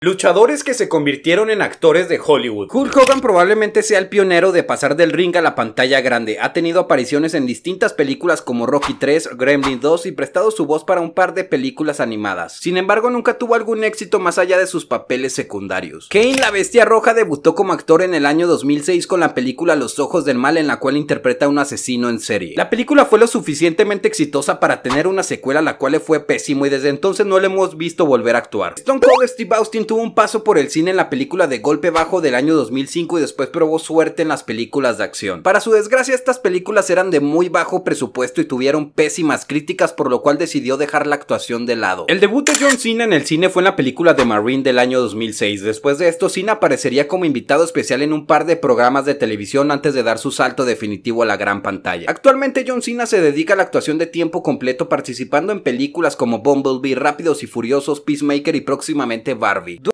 Luchadores que se convirtieron en actores de Hollywood. Hulk Hogan probablemente sea el pionero de pasar del ring a la pantalla grande. Ha tenido apariciones en distintas películas como Rocky 3, Gremlin 2 y prestado su voz para un par de películas animadas. Sin embargo, nunca tuvo algún éxito más allá de sus papeles secundarios. Kane la Bestia Roja debutó como actor en el año 2006 con la película Los Ojos del Mal en la cual interpreta a un asesino en serie. La película fue lo suficientemente exitosa para tener una secuela la cual le fue pésimo y desde entonces no le hemos visto volver a actuar. Stone Cold Steve Austin tuvo un paso por el cine en la película de Golpe Bajo del año 2005 y después probó suerte en las películas de acción. Para su desgracia, estas películas eran de muy bajo presupuesto y tuvieron pésimas críticas, por lo cual decidió dejar la actuación de lado. El debut de John Cena en el cine fue en la película de Marine del año 2006. Después de esto, Cena aparecería como invitado especial en un par de programas de televisión antes de dar su salto definitivo a la gran pantalla. Actualmente, John Cena se dedica a la actuación de tiempo completo participando en películas como Bumblebee, Rápidos y Furiosos, Peacemaker y próximamente Barbie.